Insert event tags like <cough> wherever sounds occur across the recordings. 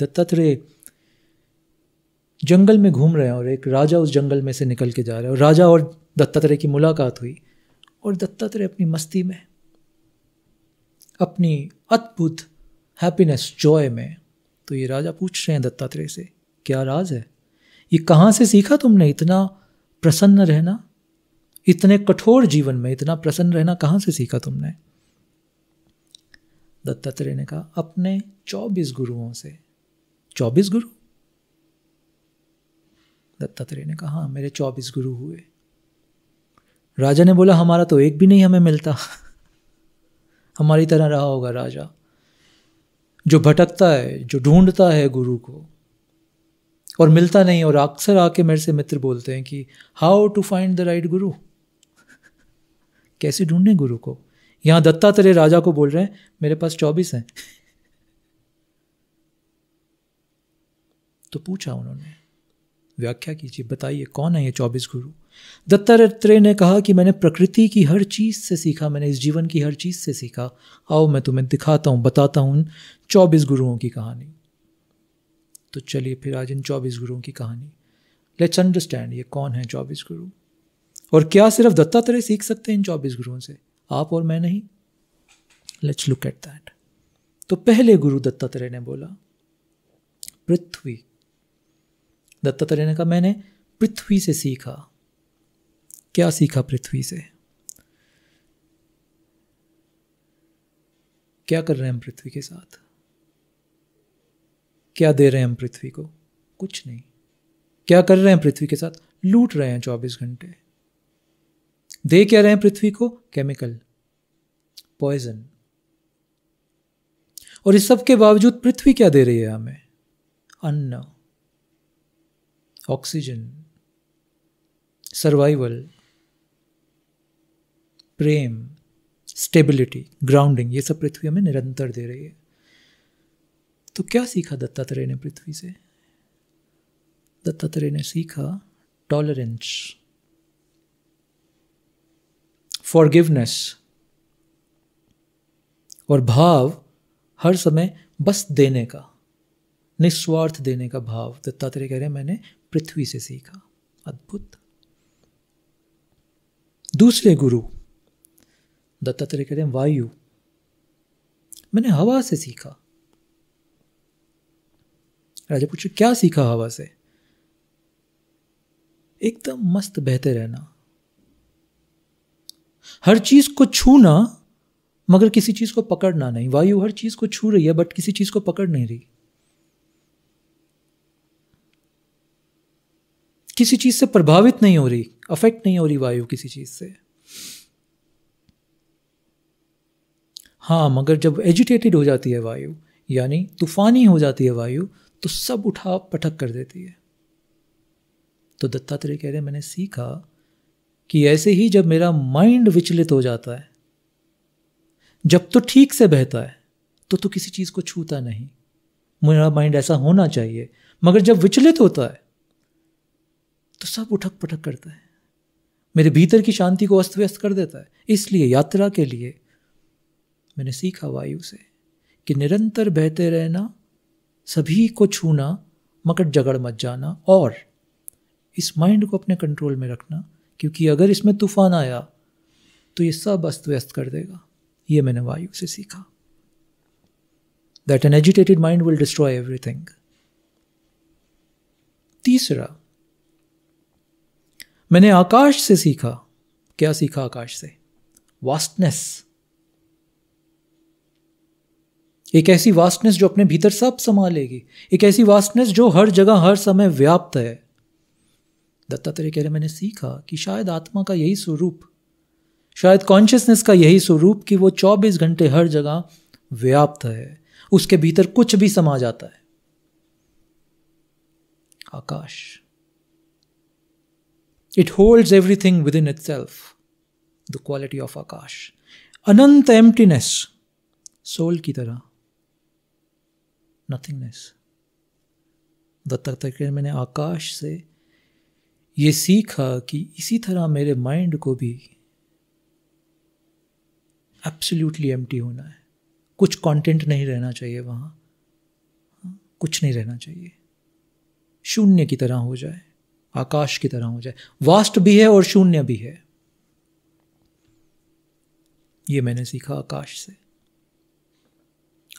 दत्तात्रेय जंगल में घूम रहे हैं और एक राजा उस जंगल में से निकल के जा रहे हैं और राजा और दत्तात्रेय की मुलाकात हुई और दत्तात्रेय अपनी मस्ती में अपनी अद्भुत हैप्पीनेस जॉय में तो ये राजा पूछ रहे हैं दत्तात्रेय से क्या राज है ये कहाँ से सीखा तुमने इतना प्रसन्न रहना इतने कठोर जीवन में इतना प्रसन्न रहना कहाँ से सीखा तुमने दत्तात्रेय ने कहा अपने चौबीस गुरुओं से चौबीस गुरु दत्तात्रेय ने कहा हाँ, मेरे चौबीस गुरु हुए राजा ने बोला हमारा तो एक भी नहीं हमें मिलता हमारी तरह रहा होगा राजा जो भटकता है जो ढूंढता है गुरु को और मिलता नहीं और अक्सर आके मेरे से मित्र बोलते हैं कि how to find the right guru कैसे ढूंढने गुरु को यहां दत्तात्रेय राजा को बोल रहे हैं मेरे पास चौबीस हैं तो पूछा उन्होंने व्याख्या कीजिए बताइए कौन है ये चौबीस गुरु दत्तात्रेय ने कहा कि मैंने प्रकृति की हर चीज़ से सीखा मैंने इस जीवन की हर चीज़ से सीखा आओ मैं तुम्हें दिखाता हूं बताता हूं चौबीस गुरुओं की कहानी तो चलिए फिर आज इन चौबीस गुरुओं की कहानी लेट्स अंडरस्टैंड ये कौन है चौबीस गुरु और क्या सिर्फ दत्तात्रेय सीख सकते हैं इन चौबीस गुरुओं से आप और मैं नहीं लेट्स लुक एट दैट तो पहले गुरु दत्तात्रेय ने बोला पृथ्वी दत्तात्रेय ने कहा मैंने पृथ्वी से सीखा क्या सीखा पृथ्वी से क्या कर रहे हैं हम पृथ्वी के साथ क्या दे रहे हैं हम पृथ्वी को कुछ नहीं क्या कर रहे हैं पृथ्वी के साथ लूट रहे हैं चौबीस घंटे दे क्या रहे हैं पृथ्वी को केमिकल पॉइजन और इस सब के बावजूद पृथ्वी क्या दे रही है हमें अन्न ऑक्सीजन सर्वाइवल प्रेम स्टेबिलिटी ग्राउंडिंग ये सब पृथ्वी हमें निरंतर दे रही है तो क्या सीखा दत्तात्रेय ने पृथ्वी से दत्तात्रेय ने सीखा टॉलरेंस फॉरगिवनेस और भाव हर समय बस देने का निस्वार्थ देने का भाव दत्तात्रेय कह रहे हैं मैंने पृथ्वी से सीखा अद्भुत दूसरे गुरु दत्तात्रेय कहते हैं वायु मैंने हवा से सीखा राजा पूछे क्या सीखा हवा से एकदम मस्त बहते रहना हर चीज को छूना मगर किसी चीज को पकड़ना नहीं वायु हर चीज को छू रही है बट किसी चीज को पकड़ नहीं रही किसी चीज़ से प्रभावित नहीं हो रही अफेक्ट नहीं हो रही वायु किसी चीज़ से हाँ मगर जब एजिटेटेड हो जाती है वायु यानी तूफानी हो जाती है वायु तो सब उठा पटक कर देती है तो दत्तात्रेय कह रहे मैंने सीखा कि ऐसे ही जब मेरा माइंड विचलित हो जाता है जब तो ठीक से बहता है तो तो किसी चीज़ को छूता नहीं मेरा माइंड ऐसा होना चाहिए मगर जब विचलित होता है तो सब उठक पटक करता है मेरे भीतर की शांति को अस्त व्यस्त कर देता है इसलिए यात्रा के लिए मैंने सीखा वायु से कि निरंतर बहते रहना सभी को छूना मकट जगड़ मत जाना और इस माइंड को अपने कंट्रोल में रखना क्योंकि अगर इसमें तूफान आया तो ये सब अस्त व्यस्त कर देगा ये मैंने वायु से सीखा that an agitated mind will destroy everything तीसरा मैंने आकाश से सीखा क्या सीखा आकाश से वास्टनेस एक ऐसी वास्टनेस जो अपने भीतर सब समा लेगी एक ऐसी वास्टनेस जो हर जगह हर समय व्याप्त है दत्तात्रेय कह रहे मैंने सीखा कि शायद आत्मा का यही स्वरूप शायद कॉन्शियसनेस का यही स्वरूप कि वो 24 घंटे हर जगह व्याप्त है उसके भीतर कुछ भी समा जाता है आकाश it holds everything within itself the quality of akash अनंत एम्प्टीनेस सोल की तरह नथिंगनेस दत्तक तक मैंने आकाश से ये सीखा कि इसी तरह मेरे माइंड को भी एब्सोल्यूटली एम्प्टी होना है कुछ कंटेंट नहीं रहना चाहिए वहाँ कुछ नहीं रहना चाहिए शून्य की तरह हो जाए आकाश की तरह हो जाए वास्ट भी है और शून्य भी है ये मैंने सीखा आकाश से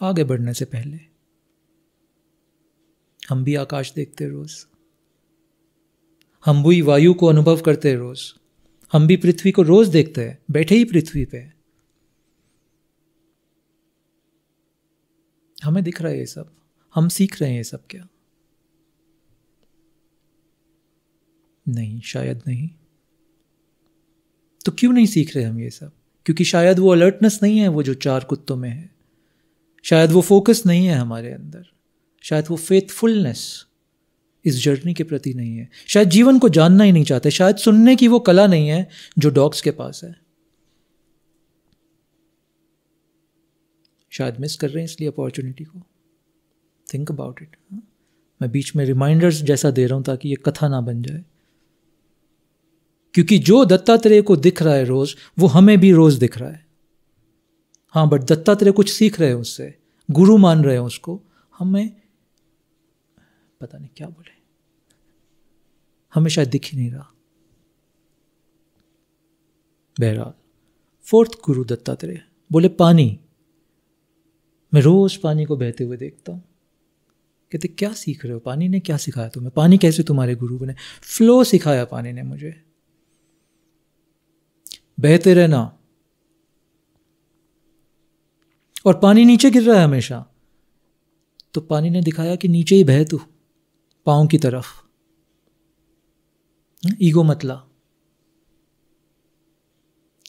आगे बढ़ने से पहले हम भी आकाश देखते रोज हम भी वायु को अनुभव करते रोज हम भी पृथ्वी को रोज देखते हैं बैठे ही पृथ्वी पे हमें दिख रहा है ये सब हम सीख रहे हैं ये सब क्या नहीं शायद नहीं तो क्यों नहीं सीख रहे हम ये सब क्योंकि शायद वो अलर्टनेस नहीं है वो जो चार कुत्तों में है शायद वो फोकस नहीं है हमारे अंदर शायद वो फेथफुलनेस इस जर्नी के प्रति नहीं है शायद जीवन को जानना ही नहीं चाहते शायद सुनने की वो कला नहीं है जो डॉग्स के पास है शायद मिस कर रहे हैं इसलिए अपॉर्चुनिटी को थिंक अबाउट इट मैं बीच में रिमाइंडर्स जैसा दे रहा हूँ ताकि ये कथा ना बन जाए क्योंकि जो दत्तात्रेय को दिख रहा है रोज़ वो हमें भी रोज़ दिख रहा है हाँ बट दत्तात्रेय कुछ सीख रहे हैं उससे गुरु मान रहे हैं उसको हमें पता नहीं क्या बोले हमें शायद दिख ही नहीं रहा बहरहाल फोर्थ गुरु दत्तात्रेय बोले पानी मैं रोज पानी को बहते हुए देखता हूं कहते क्या सीख रहे हो पानी ने क्या सिखाया तुम्हें पानी कैसे तुम्हारे गुरु बने फ्लो सिखाया पानी ने मुझे बहते रहना और पानी नीचे गिर रहा है हमेशा तो पानी ने दिखाया कि नीचे ही बह तू पाओ की तरफ हम्म, ईगो मतला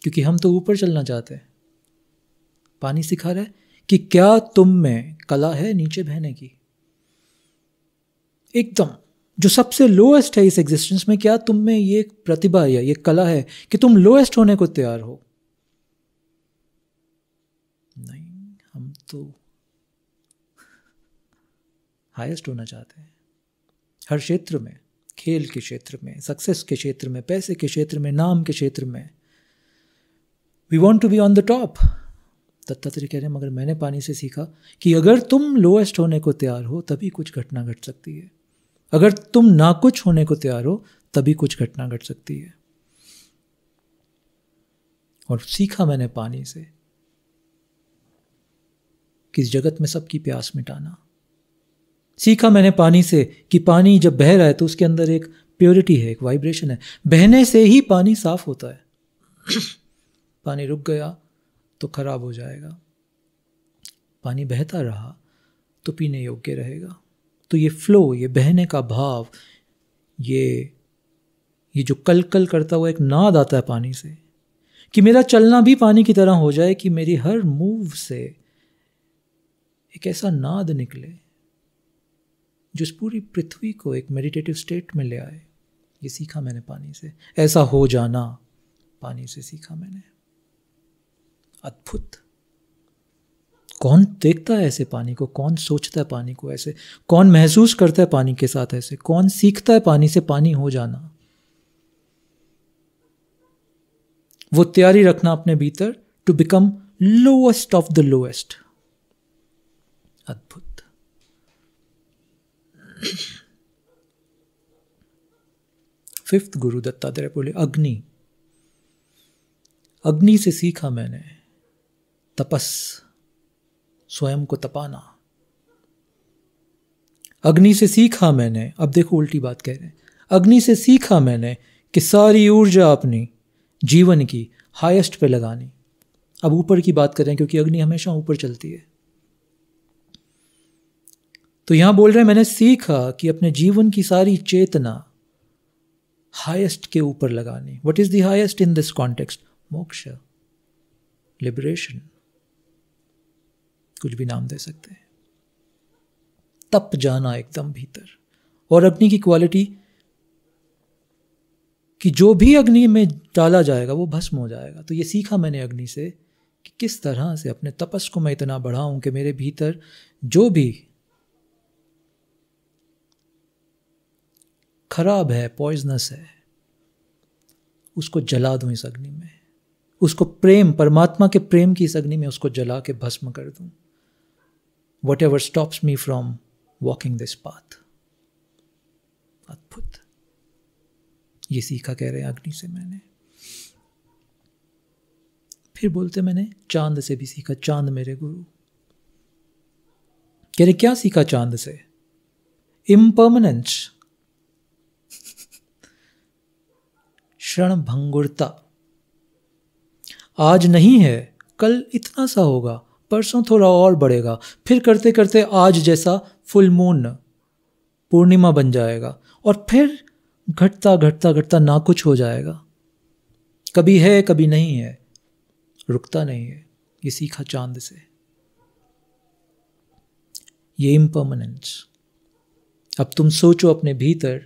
क्योंकि हम तो ऊपर चलना चाहते हैं पानी सिखा रहा है कि क्या तुम में कला है नीचे बहने की एकदम जो सबसे लोएस्ट है इस एग्जिस्टेंस में क्या तुम में ये प्रतिभा या ये कला है कि तुम लोएस्ट होने को तैयार हो नहीं हम तो हाईएस्ट होना चाहते हैं हर क्षेत्र में खेल के क्षेत्र में सक्सेस के क्षेत्र में पैसे के क्षेत्र में नाम के क्षेत्र में we want to be on the top Dattatreya कह रहे हैं मगर मैंने पानी से सीखा कि अगर तुम लोएस्ट होने को तैयार हो तभी कुछ घटना घट सकती है अगर तुम ना कुछ होने को तैयार हो तभी कुछ घटना घट गट सकती है और सीखा मैंने पानी से कि जगत में सबकी प्यास मिटाना सीखा मैंने पानी से कि पानी जब बह रहा है तो उसके अंदर एक प्योरिटी है एक वाइब्रेशन है बहने से ही पानी साफ होता है <coughs> पानी रुक गया तो खराब हो जाएगा पानी बहता रहा तो पीने योग्य रहेगा तो ये फ्लो ये बहने का भाव ये ये जो कल कल करता हुआ एक नाद आता है पानी से कि मेरा चलना भी पानी की तरह हो जाए कि मेरी हर मूव से एक ऐसा नाद निकले जो इस पूरी पृथ्वी को एक मेडिटेटिव स्टेट में ले आए ये सीखा मैंने पानी से ऐसा हो जाना पानी से सीखा मैंने अद्भुत कौन देखता है ऐसे पानी को कौन सोचता है पानी को ऐसे कौन महसूस करता है पानी के साथ ऐसे कौन सीखता है पानी से पानी हो जाना वो तैयारी रखना अपने भीतर to become lowest of the lowest अद्भुत फिफ्थ गुरु दत्तात्रेय बोले अग्नि अग्नि से सीखा मैंने तपस्या स्वयं को तपाना अग्नि से सीखा मैंने अब देखो उल्टी बात कह रहे हैं अग्नि से सीखा मैंने कि सारी ऊर्जा अपनी जीवन की हाईएस्ट पे लगानी अब ऊपर की बात करें क्योंकि अग्नि हमेशा ऊपर चलती है तो यहां बोल रहे हैं मैंने सीखा कि अपने जीवन की सारी चेतना हाईएस्ट के ऊपर लगानी what is the highest in this context moksha liberation कुछ भी नाम दे सकते हैं तप जाना एकदम भीतर और अग्नि की क्वालिटी कि जो भी अग्नि में डाला जाएगा वो भस्म हो जाएगा तो ये सीखा मैंने अग्नि से कि किस तरह से अपने तपस को मैं इतना बढ़ाऊं कि मेरे भीतर जो भी खराब है पॉइजनस है उसको जला दूं इस अग्नि में उसको प्रेम परमात्मा के प्रेम की इस अग्नि में उसको जला के भस्म कर दूं whatever stops me from walking this path. अद्भुत ये सीखा कह रहे हैं अग्नि से मैंने फिर बोलते मैंने चांद से भी सीखा चांद मेरे गुरु कह रहे क्या सीखा चांद से इम्पर्मनेंस क्षण भंगुरता आज नहीं है कल इतना सा होगा परसों थोड़ा और बढ़ेगा फिर करते करते आज जैसा फुल मून पूर्णिमा बन जाएगा और फिर घटता घटता घटता ना कुछ हो जाएगा कभी है कभी नहीं है रुकता नहीं है ये सीखा चांद से ये इम्परमनेंस अब तुम सोचो अपने भीतर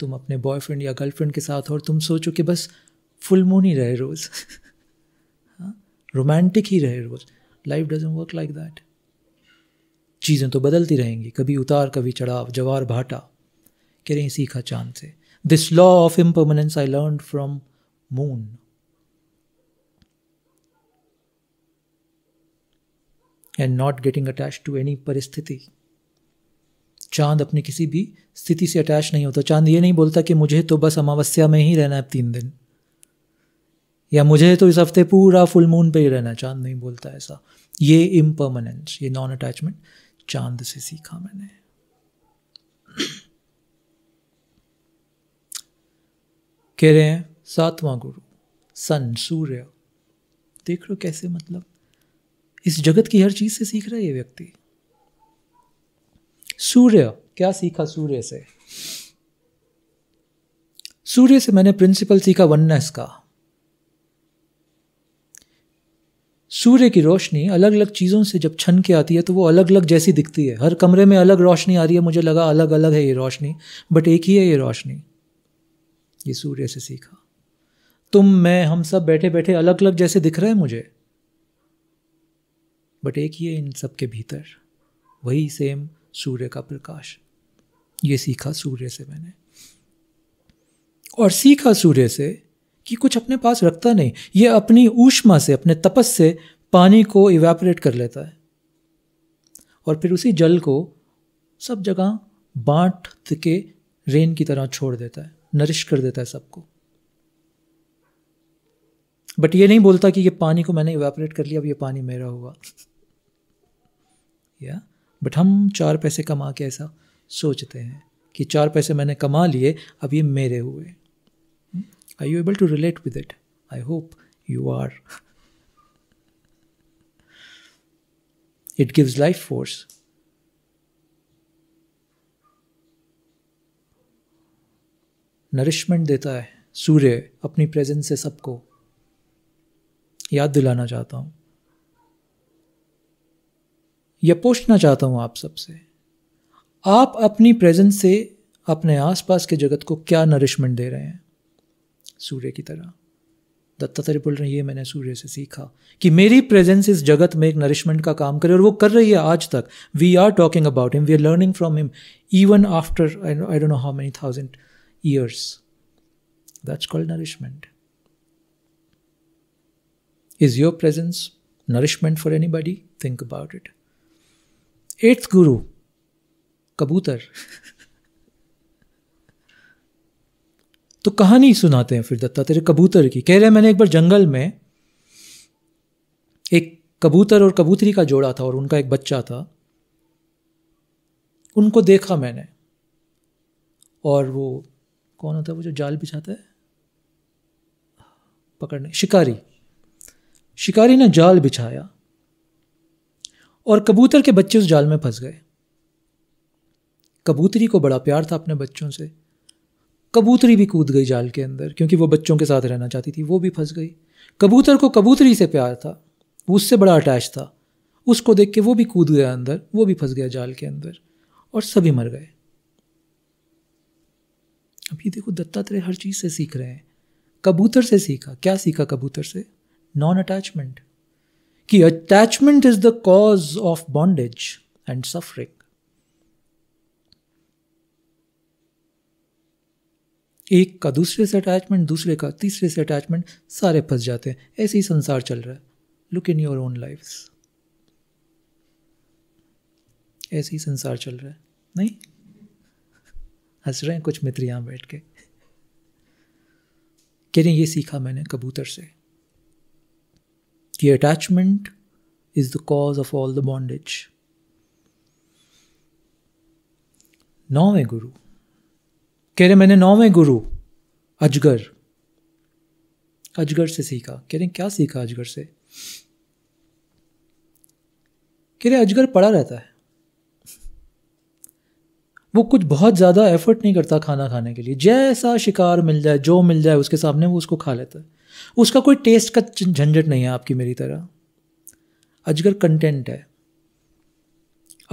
तुम अपने बॉयफ्रेंड या गर्लफ्रेंड के साथ और तुम सोचो कि बस फुल मून ही रहे रोज़ रोमांटिक <laughs> हाँ, ही रहे रोज़ life doesn't work like that चीज़ें तो बदलती रहेंगी कभी उतार कभी चढ़ाव जवार भाटा कह रहे सीखा चांद से this law of impermanence I learn from moon and not getting attach to any परिस्थिति चांद अपनी किसी भी स्थिति से अटैच नहीं होता चांद ये नहीं बोलता कि मुझे तो बस अमावस्या में ही रहना है तीन दिन या मुझे तो इस हफ्ते पूरा फुल मून पे ही रहना चांद नहीं बोलता ऐसा ये इम्परमानेंस ये नॉन अटैचमेंट चांद से सीखा मैंने कह रहे हैं सातवां गुरु सन सूर्य देख रहे हो कैसे मतलब इस जगत की हर चीज से सीख रहा है ये व्यक्ति सूर्य क्या सीखा सूर्य से सूर्य से मैंने प्रिंसिपल सीखा वननेस का सूर्य की रोशनी अलग अलग चीज़ों से जब छन के आती है तो वो अलग अलग जैसी दिखती है हर कमरे में अलग रोशनी आ रही है मुझे लगा अलग अलग है ये रोशनी बट एक ही है ये रोशनी ये सूर्य से सीखा तुम मैं हम सब बैठे बैठे अलग अलग जैसे दिख रहे हैं मुझे बट एक ही है इन सब के भीतर वही सेम सूर्य का प्रकाश ये सीखा सूर्य से मैंने और सीखा सूर्य से कि कुछ अपने पास रखता नहीं ये अपनी ऊष्मा से अपने तपस से पानी को इवेपरेट कर लेता है और फिर उसी जल को सब जगह बांट के रेन की तरह छोड़ देता है नरिश कर देता है सबको बट ये नहीं बोलता कि ये पानी को मैंने इवेपरेट कर लिया अब ये पानी मेरा हुआ या बट हम चार पैसे कमा के ऐसा सोचते हैं कि चार पैसे मैंने कमा लिए अब ये मेरे हुए Are you able to relate with it? I hope you are. it gives life force. Nourishment देता है सूर्य अपनी प्रेजेंस से सबको याद दिलाना चाहता हूँ या पूछना चाहता हूँ आप सबसे आप अपनी प्रेजेंस से अपने आसपास के जगत को क्या नरिशमेंट दे रहे हैं सूर्य की तरह दत्तात्रेय बोल रहे हैं मैंने सूर्य से सीखा कि मेरी प्रेजेंस इस जगत में एक नरिशमेंट का काम करे और वो कर रही है आज तक we are talking about him we are learning from him even after I don't know how many thousand years that's called nourishment is your presence nourishment for anybody think about it eighth guru कबूतर तो कहानी सुनाते हैं फिर दत्ता तेरे कबूतर की कह रहे हैं मैंने एक बार जंगल में एक कबूतर और कबूतरी का जोड़ा था और उनका एक बच्चा था उनको देखा मैंने और वो कौन होता है वो जो जाल बिछाता है पकड़ने शिकारी शिकारी ने जाल बिछाया और कबूतर के बच्चे उस जाल में फंस गए कबूतरी को बड़ा प्यार था अपने बच्चों से कबूतरी भी कूद गई जाल के अंदर क्योंकि वो बच्चों के साथ रहना चाहती थी वो भी फंस गई कबूतर को कबूतरी से प्यार था वो उससे बड़ा अटैच था उसको देख के वो भी कूद गया अंदर वो भी फंस गया जाल के अंदर और सभी मर गए अभी देखो दत्तात्रेय हर चीज़ से सीख रहे हैं कबूतर से सीखा क्या सीखा कबूतर से नॉन अटैचमेंट कि attachment is the cause of bondage and suffering एक का दूसरे से अटैचमेंट दूसरे का तीसरे से अटैचमेंट सारे फंस जाते हैं ऐसे ही संसार चल रहा है look in your own life ऐसे ही संसार चल रहा है नहीं हंस रहे हैं कुछ मित्र यहां बैठ के कह रहे ये सीखा मैंने कबूतर से कि attachment is the cause of all the bondage नौ है गुरु कह रहे मैंने नौवें गुरु अजगर अजगर से सीखा कह रहे क्या सीखा अजगर से कह रहे अजगर पड़ा रहता है वो कुछ बहुत ज़्यादा एफर्ट नहीं करता खाना खाने के लिए जैसा शिकार मिल जाए जो मिल जाए उसके सामने वो उसको खा लेता है उसका कोई टेस्ट का झंझट नहीं है आपकी मेरी तरह अजगर कंटेंट है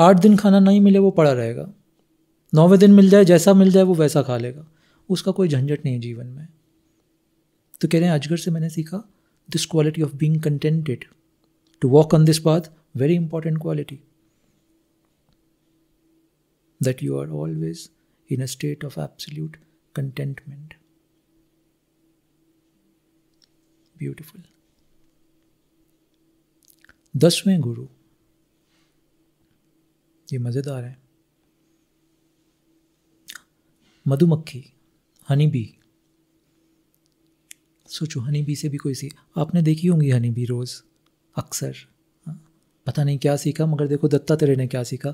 आठ दिन खाना नहीं मिले वो पड़ा रहेगा नौवे दिन मिल जाए जैसा मिल जाए वो वैसा खा लेगा उसका कोई झंझट नहीं है जीवन में तो कह रहे हैं अजगर से मैंने सीखा this quality of being contented to walk on this path very important quality that you are always in a state of absolute contentment beautiful दसवें गुरु ये मज़ेदार हैं मधुमक्खी हनी बी सोचो हनी बी से भी कोई सी आपने देखी होंगी हनी बी रोज़ अक्सर हाँ, पता नहीं क्या सीखा मगर देखो दत्ता तेरे ने क्या सीखा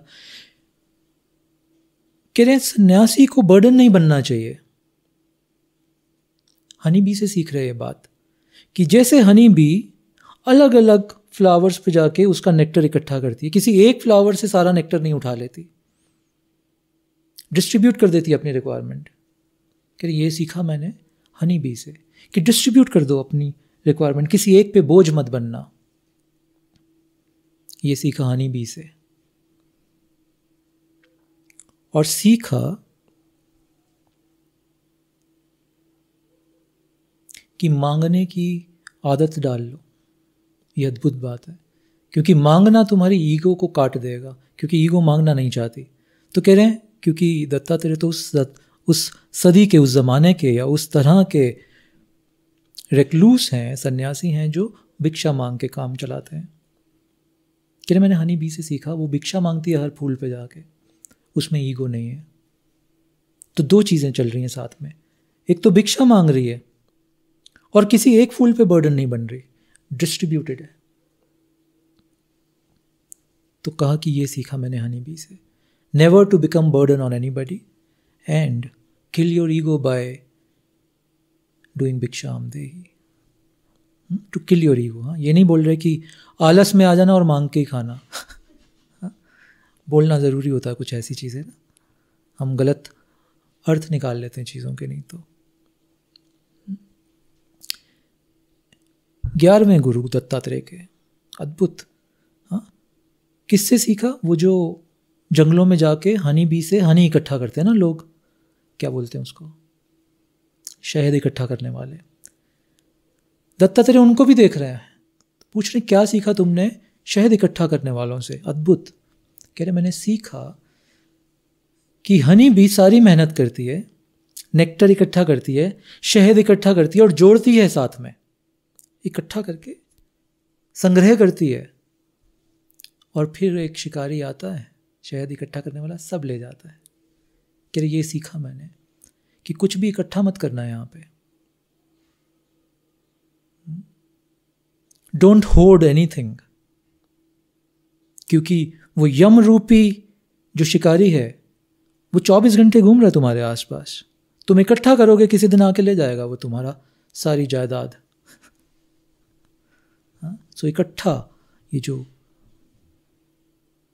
कह रहे सन्यासी को बर्डन नहीं बनना चाहिए हनी बी से सीख रहे ये बात कि जैसे हनी बी अलग अलग फ्लावर्स पे जाके उसका नेक्टर इकट्ठा करती है किसी एक फ्लावर से सारा नेक्टर नहीं उठा लेती डिस्ट्रीब्यूट कर देती है अपनी रिक्वायरमेंट कह रही ये सीखा मैंने हनी बी से कि डिस्ट्रीब्यूट कर दो अपनी रिक्वायरमेंट किसी एक पे बोझ मत बनना ये सीखा हनी बी से और सीखा कि मांगने की आदत डाल लो ये अद्भुत बात है क्योंकि मांगना तुम्हारी ईगो को काट देगा क्योंकि ईगो मांगना नहीं चाहती तो कह रहे हैं क्योंकि दत्तात्रेय तो उस उस सदी के उस ज़माने के या उस तरह के रेकलूस हैं सन्यासी हैं जो भिक्षा मांग के काम चलाते हैं कि मैंने हनी बी से सीखा वो भिक्षा मांगती है हर फूल पे जाके उसमें ईगो नहीं है तो दो चीज़ें चल रही हैं साथ में एक तो भिक्षा मांग रही है और किसी एक फूल पे बर्डन नहीं बन रही डिस्ट्रीब्यूटेड है तो कहा कि ये सीखा मैंने हनी बी से never to become burden on anybody and kill your ego by doing भिक्षाम देही टू किल योर ईगो हाँ ये नहीं बोल रहे कि आलस में आ जाना और मांग के ही खाना <laughs> हाँ? बोलना ज़रूरी होता है कुछ ऐसी चीज़ें ना हम गलत अर्थ निकाल लेते हैं चीज़ों के नहीं तो hmm? ग्यारहवें गुरु दत्तात्रेय के अद्भुत हाँ किससे सीखा वो जो जंगलों में जाके हनी बी से हनी इकट्ठा करते हैं ना लोग क्या बोलते हैं उसको शहद इकट्ठा करने वाले दत्तात्रेय उनको भी देख रहे हैं पूछ रहे क्या सीखा तुमने शहद इकट्ठा करने वालों से अद्भुत कह रहे मैंने सीखा कि हनी भी सारी मेहनत करती है नेक्टर इकट्ठा करती है शहद इकट्ठा करती है और जोड़ती है साथ में इकट्ठा करके संग्रह करती है और फिर एक शिकारी आता है शहद इकट्ठा करने वाला सब ले जाता है कह ये सीखा मैंने कि कुछ भी इकट्ठा मत करना है यहाँ पे डोंट होल्ड थिंग क्योंकि वो यम रूपी जो शिकारी है वो चौबीस घंटे घूम रहा है तुम्हारे आसपास तुम इकट्ठा करोगे किसी दिन आके ले जाएगा वो तुम्हारा सारी जायदाद सो हाँ? so, इकट्ठा ये जो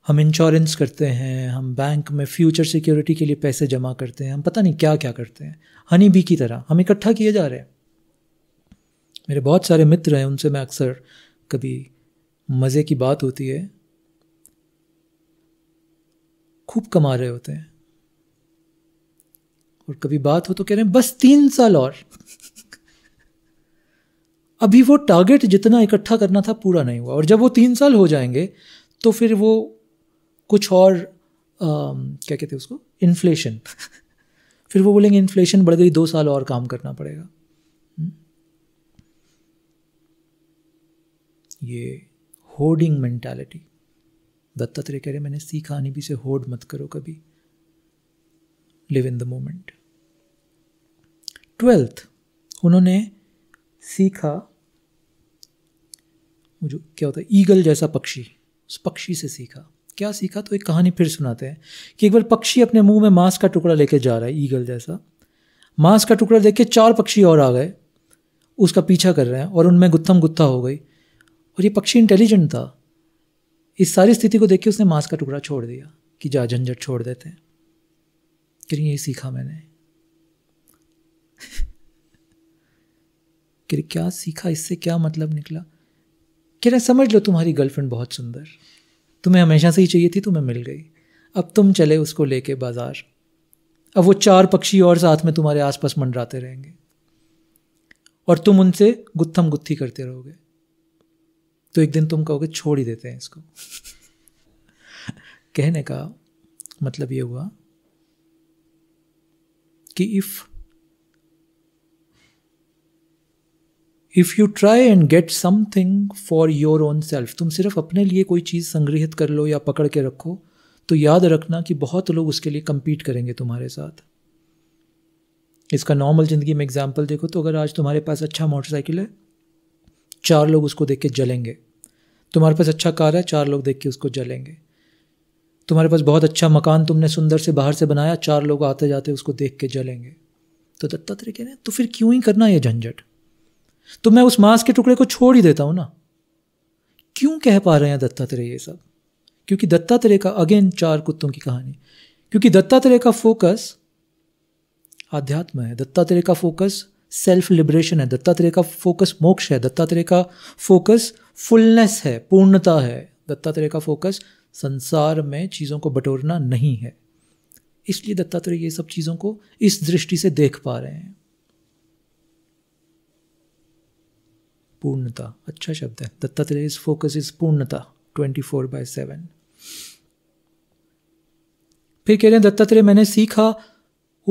हम इंश्योरेंस करते हैं हम बैंक में फ्यूचर सिक्योरिटी के लिए पैसे जमा करते हैं हम पता नहीं क्या क्या करते हैं हनी बी की तरह हम इकट्ठा किए जा रहे हैं मेरे बहुत सारे मित्र हैं उनसे मैं अक्सर कभी मज़े की बात होती है खूब कमा रहे होते हैं और कभी बात हो तो कह रहे हैं बस तीन साल और <laughs> अभी वो टारगेट जितना इकट्ठा करना था पूरा नहीं हुआ और जब वो तीन साल हो जाएंगे तो फिर वो कुछ और आ, क्या कहते हैं उसको इन्फ्लेशन <laughs> फिर वो बोलेंगे इन्फ्लेशन बढ़ गई दो साल और काम करना पड़ेगा हम्म। ये होर्डिंग मेंटालिटी दत्तात्रेय कह रहे मैंने सीखा भी से होर्ड मत करो कभी live in the moment twelfth उन्होंने सीखा जो क्या होता है ईगल जैसा पक्षी उस पक्षी से सीखा क्या सीखा तो एक कहानी फिर सुनाते हैं कि एक बार पक्षी अपने मुंह में मांस का टुकड़ा लेके जा रहा है ईगल जैसा मांस का टुकड़ा देख के चार पक्षी और आ गए उसका पीछा कर रहे हैं और उनमें गुत्थम गुत्था हो गई और ये पक्षी इंटेलिजेंट था इस सारी स्थिति को देख के उसने मांस का टुकड़ा छोड़ दिया कि जा झंझट छोड़ देते हैं कि ये सीखा मैंने कि <laughs> क्या सीखा इससे क्या मतलब निकला कि समझ लो तुम्हारी गर्लफ्रेंड बहुत सुंदर तुम्हें हमेशा से ही चाहिए थी तुम्हें मिल गई अब तुम चले उसको लेके बाजार अब वो चार पक्षी और साथ में तुम्हारे आसपास मंडराते रहेंगे और तुम उनसे गुत्थम गुत्थी करते रहोगे तो एक दिन तुम कहोगे छोड़ ही देते हैं इसको <laughs> कहने का मतलब ये हुआ कि if if you try and get something for your own self तुम सिर्फ अपने लिए कोई चीज़ संग्रहित कर लो या पकड़ के रखो तो याद रखना कि बहुत लोग उसके लिए कम्पीट करेंगे तुम्हारे साथ इसका नॉर्मल ज़िंदगी में एग्जाम्पल देखो तो अगर आज तुम्हारे पास अच्छा मोटरसाइकिल है चार लोग उसको देख के जलेंगे तुम्हारे पास अच्छा कार है चार लोग देख के उसको जलेंगे तुम्हारे पास बहुत अच्छा मकान तुमने सुंदर से बाहर से बनाया चार लोग आते जाते उसको देख के जलेंगे तो दत्तात्रेय कह रहे हैं तो फिर क्यों ही करना ये झंझट तो मैं उस मांस के टुकड़े को छोड़ ही देता हूं ना क्यों कह पा रहे हैं दत्तात्रेय ये सब क्योंकि दत्तात्रेय का अगेन चार कुत्तों की कहानी क्योंकि दत्तात्रेय का फोकस आध्यात्म है दत्तात्रेय का फोकस सेल्फ लिबरेशन है दत्तात्रेय का फोकस मोक्ष है दत्तात्रेय का फोकस फुलनेस है पूर्णता है दत्तात्रेय का फोकस संसार में चीज़ों को बटोरना नहीं है इसलिए दत्तात्रेय ये सब चीज़ों को इस दृष्टि से देख पा रहे हैं पूर्णता अच्छा शब्द है इज फोकस इज पूर्णता फोर बाय सेवन फिर कह रहे हैं दत्तात्रेय मैंने सीखा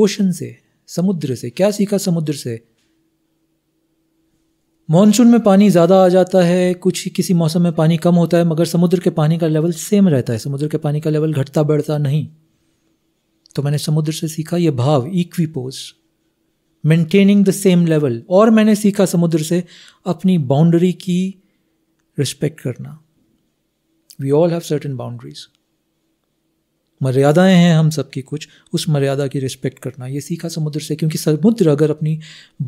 ओशन से समुद्र से क्या सीखा समुद्र से मानसून में पानी ज़्यादा आ जाता है कुछ किसी मौसम में पानी कम होता है मगर समुद्र के पानी का लेवल सेम रहता है समुद्र के पानी का लेवल घटता बढ़ता नहीं तो मैंने समुद्र से सीखा यह भाव equipoise maintaining the same level और मैंने सीखा समुद्र से अपनी बाउंड्री की रिस्पेक्ट करना we all have certain boundaries मर्यादाएं हैं हम सबकी कुछ उस मर्यादा की रिस्पेक्ट करना ये सीखा समुद्र से क्योंकि समुद्र अगर अपनी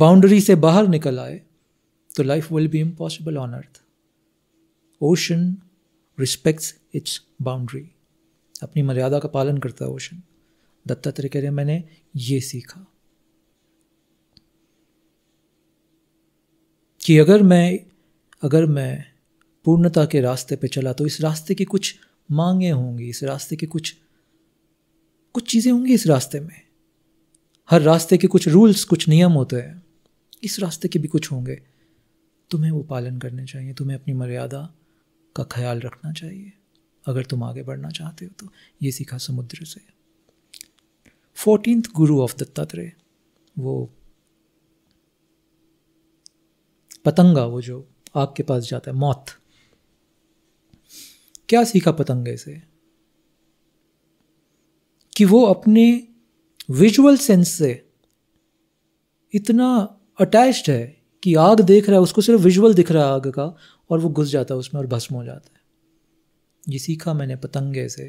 बाउंड्री से बाहर निकल आए तो life will be impossible on earth ocean respects its boundary अपनी मर्यादा का पालन करता है ओशन दत्तात्रेय कह रहे मैंने ये सीखा कि अगर मैं अगर मैं पूर्णता के रास्ते पे चला तो इस रास्ते की कुछ मांगे होंगी इस रास्ते की कुछ कुछ चीज़ें होंगी इस रास्ते में हर रास्ते के कुछ रूल्स कुछ नियम होते हैं इस रास्ते के भी कुछ होंगे तुम्हें वो पालन करने चाहिए तुम्हें अपनी मर्यादा का ख्याल रखना चाहिए अगर तुम आगे बढ़ना चाहते हो तो ये सीखा समुद्र से फोर्टीन गुरु ऑफ दत्तात्रेय वो पतंगा वो जो आग के पास जाता है मौत क्या सीखा पतंगे से कि वो अपने विजुअल सेंस से इतना अटैच्ड है कि आग देख रहा है उसको सिर्फ विजुअल दिख रहा है आग का और वो घुस जाता है उसमें और भस्म हो जाता है ये सीखा मैंने पतंगे से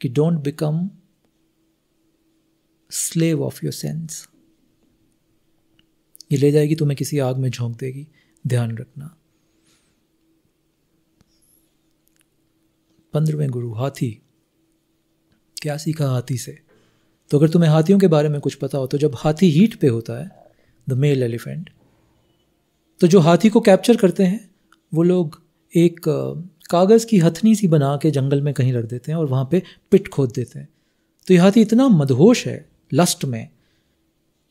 कि don't become slave of your sense ये ले जाएगी तुम्हें किसी आग में झोंक देगी ध्यान रखना पंद्रहवें गुरु हाथी क्या सीखा हाथी से तो अगर तुम्हें हाथियों के बारे में कुछ पता हो तो जब हाथी हीट पे होता है द मेल एलिफेंट तो जो हाथी को कैप्चर करते हैं वो लोग एक कागज़ की हथनी सी बना के जंगल में कहीं रख देते हैं और वहाँ पे पिट खोद देते हैं तो यह हाथी इतना मदहोश है लस्ट में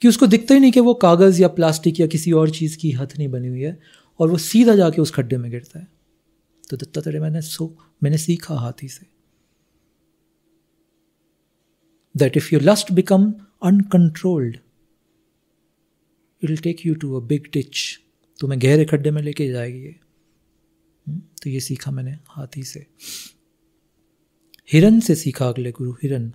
कि उसको दिखता ही नहीं कि वो कागज़ या प्लास्टिक या किसी और चीज़ की हथ नहीं बनी हुई है और वो सीधा जाके उस खड्डे में गिरता है तो दत्तात्रेय मैंने सो मैंने सीखा हाथी से that if you lust become uncontrolled it take you to a big ditch तुम्हें गहरे खड्डे में लेके जाएगी ये हम्म, तो ये सीखा मैंने हाथी से हिरन से सीखा अगले गुरु हिरन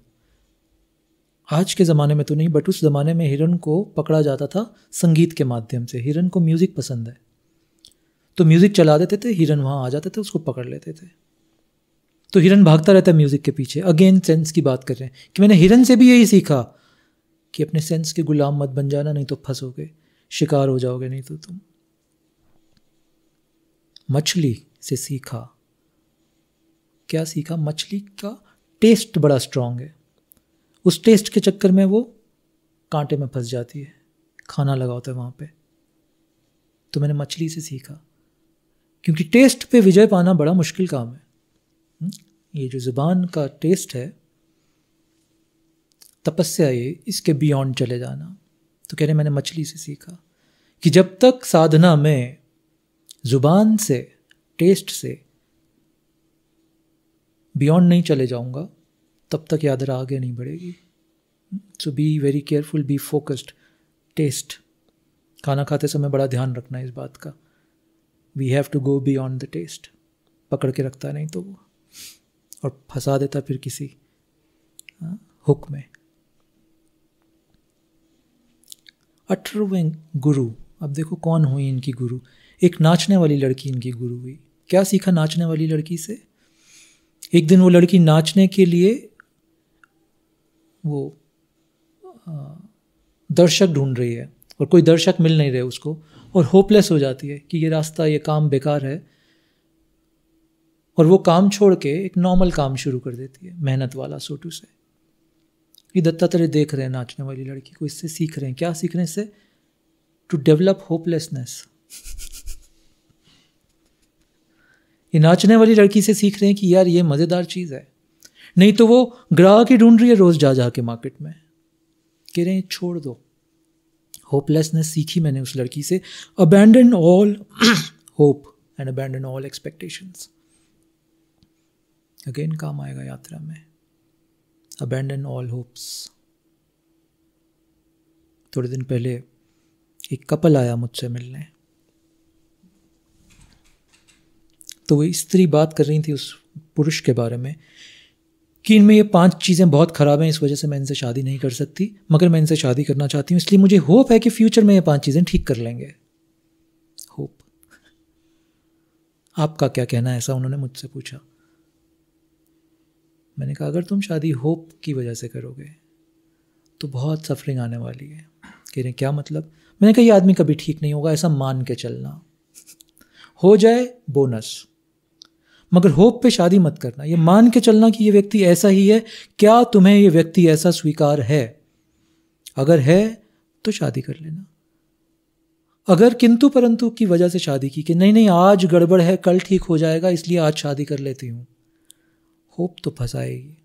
आज के ज़माने में तो नहीं बट उस ज़माने में हिरन को पकड़ा जाता था संगीत के माध्यम से हिरन को म्यूज़िक पसंद है तो म्यूज़िक चला देते थे हिरन वहाँ आ जाते थे उसको पकड़ लेते थे तो हिरन भागता रहता है म्यूज़िक के पीछे अगेन सेंस की बात कर रहे हैं कि मैंने हिरन से भी यही सीखा कि अपने सेंस के गुलाम मत बन जाना नहीं तो फंसोगे शिकार हो जाओगे नहीं तो तुम मछली से सीखा क्या सीखा मछली का टेस्ट बड़ा स्ट्रांग है उस टेस्ट के चक्कर में वो कांटे में फंस जाती है खाना लगा होता है वहाँ पे तो मैंने मछली से सीखा क्योंकि टेस्ट पे विजय पाना बड़ा मुश्किल काम है हम्म? ये जो ज़ुबान का टेस्ट है तपस्या ये इसके बियॉन्ड चले जाना तो कह रहे मैंने मछली से सीखा कि जब तक साधना में ज़ुबान से टेस्ट से बियॉन्ड नहीं चले जाऊंगा तब तक यात्रा आगे नहीं बढ़ेगी so be very careful be focused taste खाना खाते समय बड़ा ध्यान रखना है इस बात का we have to go be the taste पकड़ के रखता नहीं तो वो और फंसा देता फिर किसी हाँ, हुक में अठरवें गुरु अब देखो कौन हुई इनकी गुरु एक नाचने वाली लड़की इनकी गुरु हुई क्या सीखा नाचने वाली लड़की से एक दिन वो लड़की नाचने के लिए वो दर्शक ढूंढ रही है और कोई दर्शक मिल नहीं रहे उसको और होपलेस हो जाती है कि ये रास्ता ये काम बेकार है और वो काम छोड़ के एक नॉर्मल काम शुरू कर देती है मेहनत वाला सोटू से ये दत्तात्रेय देख रहे हैं नाचने वाली लड़की को इससे सीख रहे हैं क्या सीख रहे हैं इससे टू डेवलप होपलेसनेस ये नाचने वाली लड़की से सीख रहे हैं कि यार ये मज़ेदार चीज़ है नहीं तो वो ग्राहक ही ढूंढ रही है रोज़ जा जा के मार्केट में कह रहे हैं छोड़ दो होपलेसनेस सीखी मैंने उस लड़की से abandon all hope and abandon all expectations again काम आएगा यात्रा में अबैंडन ऑल होप्स थोड़े दिन पहले एक कपल आया मुझसे मिलने तो वो स्त्री बात कर रही थी उस पुरुष के बारे में कि इनमें ये पांच चीज़ें बहुत ख़राब हैं इस वजह से मैं इनसे शादी नहीं कर सकती मगर मैं इनसे शादी करना चाहती हूँ इसलिए मुझे होप है कि फ्यूचर में ये पांच चीज़ें ठीक कर लेंगे होप आपका क्या कहना है ऐसा उन्होंने मुझसे पूछा मैंने कहा अगर तुम शादी होप की वजह से करोगे तो बहुत सफरिंग आने वाली है कह रहे क्या मतलब मैंने कहा ये आदमी कभी ठीक नहीं होगा ऐसा मान के चलना <laughs> हो जाए बोनस मगर होप पे शादी मत करना ये मान के चलना कि ये व्यक्ति ऐसा ही है क्या तुम्हें ये व्यक्ति ऐसा स्वीकार है अगर है तो शादी कर लेना अगर किंतु परंतु की वजह से शादी की कि नहीं नहीं आज गड़बड़ है कल ठीक हो जाएगा इसलिए आज शादी कर लेती हूँ होप तो फंसाएगी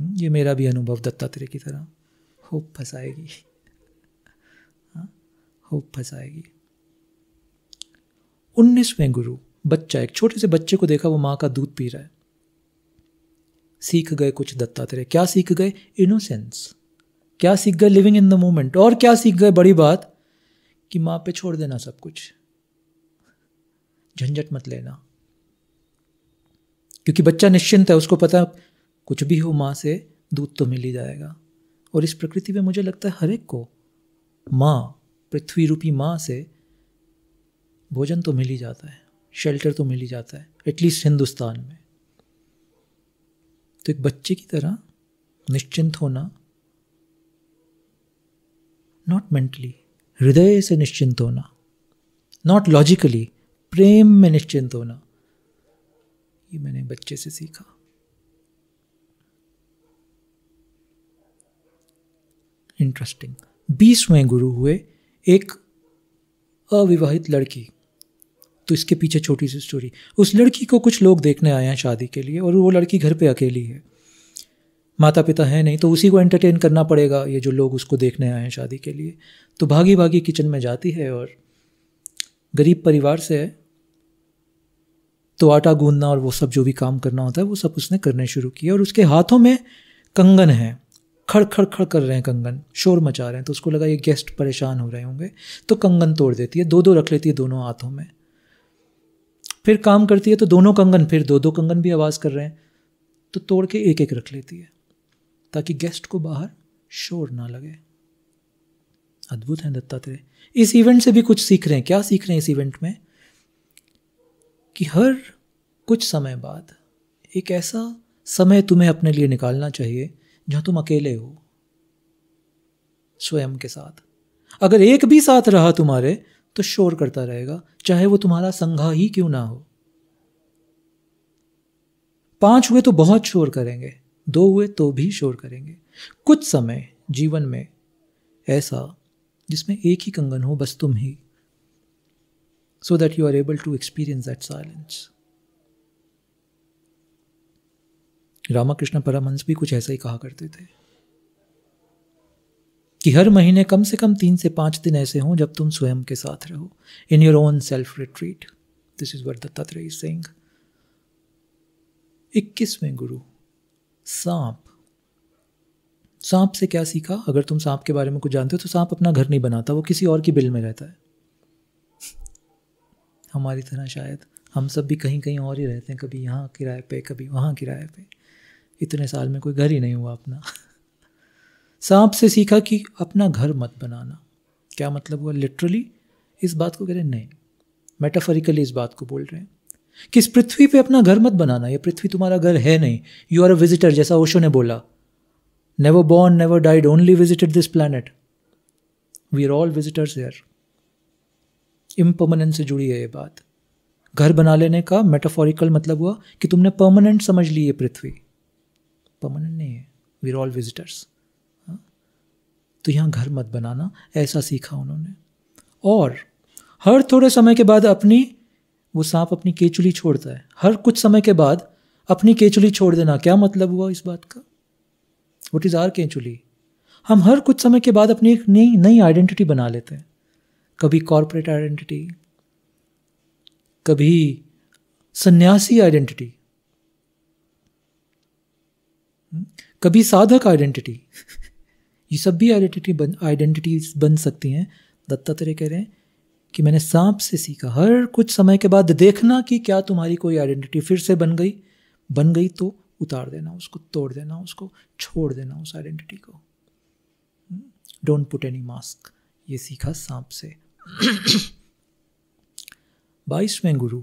हम्म, ये मेरा भी अनुभव दत्तात्रेय की तरह होप फंसाएगी हाँ, होप फंसाएगी उन्नीसवें गुरु बच्चा एक छोटे से बच्चे को देखा वो माँ का दूध पी रहा है सीख गए कुछ दत्तात्रेय क्या सीख गए इनोसेंस क्या सीख गए लिविंग इन द मोमेंट और क्या सीख गए बड़ी बात कि माँ पे छोड़ देना सब कुछ झंझट मत लेना क्योंकि बच्चा निश्चिंत है उसको पता कुछ भी हो माँ से दूध तो मिल ही जाएगा और इस प्रकृति में मुझे लगता है हर एक को माँ पृथ्वी रूपी माँ से भोजन तो मिल ही जाता है शेल्टर तो मिल ही जाता है एटलीस्ट हिंदुस्तान में तो एक बच्चे की तरह निश्चिंत होना नॉट मेंटली हृदय से निश्चिंत होना नॉट लॉजिकली प्रेम में निश्चिंत होना ये मैंने बच्चे से सीखा इंटरेस्टिंग बीसवें गुरु हुए एक अविवाहित लड़की तो इसके पीछे छोटी सी स्टोरी उस लड़की को कुछ लोग देखने आए हैं शादी के लिए और वो लड़की घर पे अकेली है माता पिता हैं नहीं तो उसी को एंटरटेन करना पड़ेगा ये जो लोग उसको देखने आए हैं शादी के लिए तो भागी भागी किचन में जाती है और गरीब परिवार से है तो आटा गूंदना और वो सब जो भी काम करना होता है वो सब उसने करने शुरू किया और उसके हाथों में कंगन है खड़ खड़ खड़ कर रहे हैं कंगन शोर मचा रहे हैं तो उसको लगा ये गेस्ट परेशान हो रहे होंगे तो कंगन तोड़ देती है दो दो रख लेती है दोनों हाथों में फिर काम करती है तो दोनों कंगन फिर दो दो कंगन भी आवाज़ कर रहे हैं तो तोड़ के एक एक रख लेती है ताकि गेस्ट को बाहर शोर ना लगे अद्भुत हैं दत्तात्रेय इस इवेंट से भी कुछ सीख रहे हैं क्या सीख रहे हैं इस इवेंट में कि हर कुछ समय बाद एक ऐसा समय तुम्हें अपने लिए निकालना चाहिए जहां तुम अकेले हो स्वयं के साथ अगर एक भी साथ रहा तुम्हारे तो शोर करता रहेगा चाहे वो तुम्हारा संघा ही क्यों ना हो पांच हुए तो बहुत शोर करेंगे दो हुए तो भी शोर करेंगे कुछ समय जीवन में ऐसा जिसमें एक ही कंगन हो बस तुम ही so that you are able to experience that silence Ramakrishna Paramhansa भी कुछ ऐसा ही कहा करते थे कि हर महीने कम से कम तीन से पाँच दिन ऐसे हों जब तुम स्वयं के साथ रहो in your own self retreat this is what Dattatreya Singh इक्कीसवें गुरु सांप सांप से क्या सीखा अगर तुम सांप के बारे में कुछ जानते हो तो सांप अपना घर नहीं बनाता वो किसी और की बिल में रहता है हमारी तरह शायद हम सब भी कहीं कहीं और ही रहते हैं कभी यहाँ किराए पे कभी वहाँ किराए पे इतने साल में कोई घर ही नहीं हुआ अपना सांप से सीखा कि अपना घर मत बनाना क्या मतलब हुआ लिटरली इस बात को कह रहे हैं नहीं मेटाफरिकली इस बात को बोल रहे हैं कि इस पृथ्वी पे अपना घर मत बनाना ये पृथ्वी तुम्हारा घर है नहीं यू आर अ विजिटर जैसा ओशो ने बोला never born never died only visited this planet we are all visitors here impermanent से जुड़ी है ये बात घर बना लेने का मेटाफोरिकल मतलब हुआ कि तुमने परमानेंट समझ ली है पृथ्वी परमानेंट नहीं है वी आर ऑल विजिटर्स तो यहाँ घर मत बनाना ऐसा सीखा उन्होंने और हर थोड़े समय के बाद अपनी वो सांप अपनी केचुली छोड़ता है हर कुछ समय के बाद अपनी केचुली छोड़ देना क्या मतलब हुआ इस बात का वट इज़ आर केचुली हम हर कुछ समय के बाद अपनी एक नई नई आइडेंटिटी बना लेते हैं कभी कॉरपोरेट आइडेंटिटी कभी सन्यासी आइडेंटिटी कभी साधक आइडेंटिटी ये सब भी आइडेंटिटी बन आइडेंटिटीज बन सकती हैं दत्तात्रेय कह रहे हैं कि मैंने सांप से सीखा हर कुछ समय के बाद देखना कि क्या तुम्हारी कोई आइडेंटिटी फिर से बन गई बन गई तो उतार देना उसको तोड़ देना उसको छोड़ देना उस आइडेंटिटी को डोंट पुट एनी मास्क ये सीखा सांप से <coughs> बाईसवें गुरु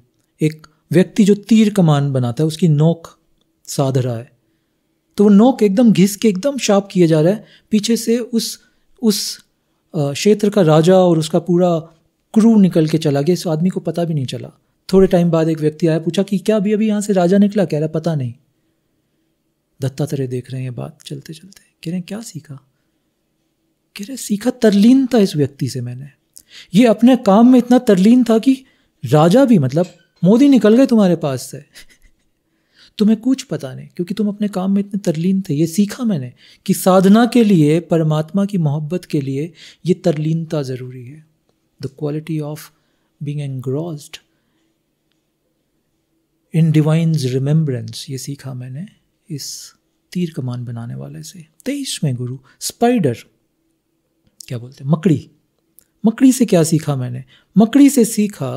एक व्यक्ति जो तीर कमान बनाता है उसकी नोक साध रहा है तो नोक एकदम घिस के एकदम शार्प किया जा रहा है पीछे से उस उस क्षेत्र का राजा और उसका पूरा क्रू निकल के चला गया इस आदमी को पता भी नहीं चला थोड़े टाइम बाद एक व्यक्ति आया पूछा कि क्या अभी अभी यहाँ से राजा निकला कह रहा पता नहीं दत्तात्रेय देख रहे हैं ये बात चलते चलते कह रहे हैं क्या सीखा कह रहे सीखा तरलीन था इस व्यक्ति से मैंने ये अपने काम में इतना तरलीन था कि राजा भी मतलब मोदी निकल गए तुम्हारे पास से तुम्हें कुछ पता नहीं क्योंकि तुम अपने काम में इतने तरलीन थे ये सीखा मैंने कि साधना के लिए परमात्मा की मोहब्बत के लिए ये तरलीनता ज़रूरी है the quality of being engrossed in divine's remembrance ये सीखा मैंने इस तीर कमान बनाने वाले से तेईसवें गुरु स्पाइडर क्या बोलते हैं मकड़ी मकड़ी से क्या सीखा मैंने मकड़ी से सीखा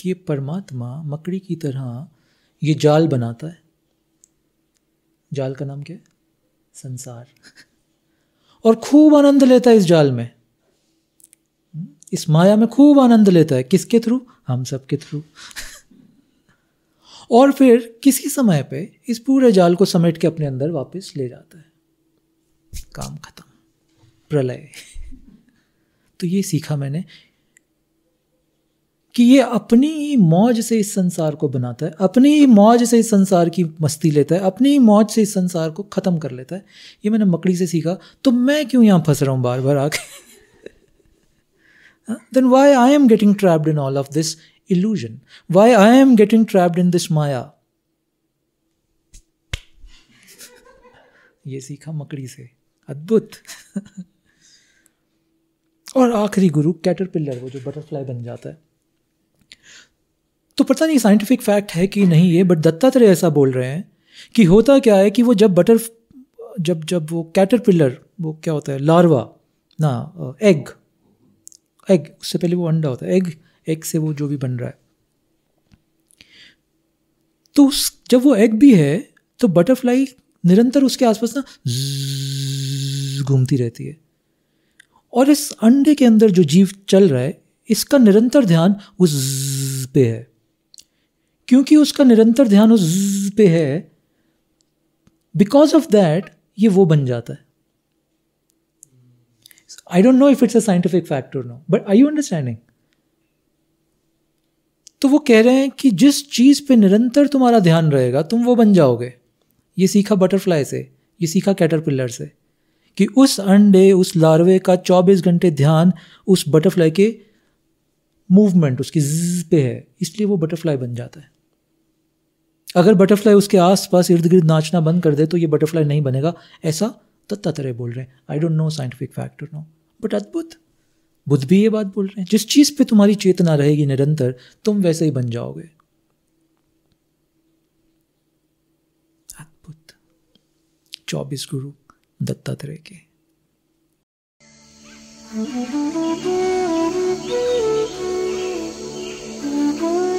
कि ये परमात्मा मकड़ी की तरह ये जाल बनाता है जाल का नाम क्या है संसार <laughs> और खूब आनंद लेता है इस जाल में हम्म, इस माया में खूब आनंद लेता है किसके थ्रू हम सब के थ्रू <laughs> और फिर किसी समय पे इस पूरे जाल को समेट के अपने अंदर वापस ले जाता है काम खत्म प्रलय <laughs> तो ये सीखा मैंने कि ये अपनी ही मौज से इस संसार को बनाता है अपनी ही मौज से इस संसार की मस्ती लेता है अपनी ही मौज से इस संसार को ख़त्म कर लेता है ये मैंने मकड़ी से सीखा तो मैं क्यों यहाँ फंस रहा हूँ बार बार आके then why I am getting trapped in all of this illusion why I am getting trapped in this maya ये सीखा मकड़ी से अद्भुत और आखिरी गुरु कैटरपिलर वो जो बटरफ्लाई बन जाता है तो पता नहीं साइंटिफिक फैक्ट है कि नहीं ये बट दत्तात्रेय ऐसा बोल रहे हैं कि होता क्या है कि वो जब बटर जब जब वो कैटरपिलर वो क्या होता है लार्वा ना एग uh, एग उससे पहले वो अंडा होता है एग एग से वो जो भी बन रहा है तो उस जब वो एग भी है तो बटरफ्लाई निरंतर उसके आसपास ना घूमती रहती है और इस अंडे के अंदर जो जीव चल रहा है इसका निरंतर ध्यान उस पे है क्योंकि उसका निरंतर ध्यान उस पे है बिकॉज ऑफ दैट ये वो बन जाता है I don't know if it's a scientific fact no but I you understanding तो वो कह रहे हैं कि जिस चीज़ पे निरंतर तुम्हारा ध्यान रहेगा तुम वो बन जाओगे ये सीखा बटरफ्लाई से ये सीखा कैटरपिलर से कि उस अंडे उस लार्वे का 24 घंटे ध्यान उस बटरफ्लाई के मूवमेंट उसकी ज पे है इसलिए वो बटरफ्लाई बन जाता है अगर बटरफ्लाई उसके आसपास इर्द गिर्द नाचना बंद कर दे तो ये बटरफ्लाई नहीं बनेगा ऐसा तत्ता तरह बोल रहे हैं I don't know scientific fact no but अद्भुत बुद्ध भी ये बात बोल रहे हैं जिस चीज़ पे तुम्हारी चेतना रहेगी निरंतर तुम वैसे ही बन जाओगे अद्भुत चौबीस गुरु दत्तात्रेय के Thank you. Ooh.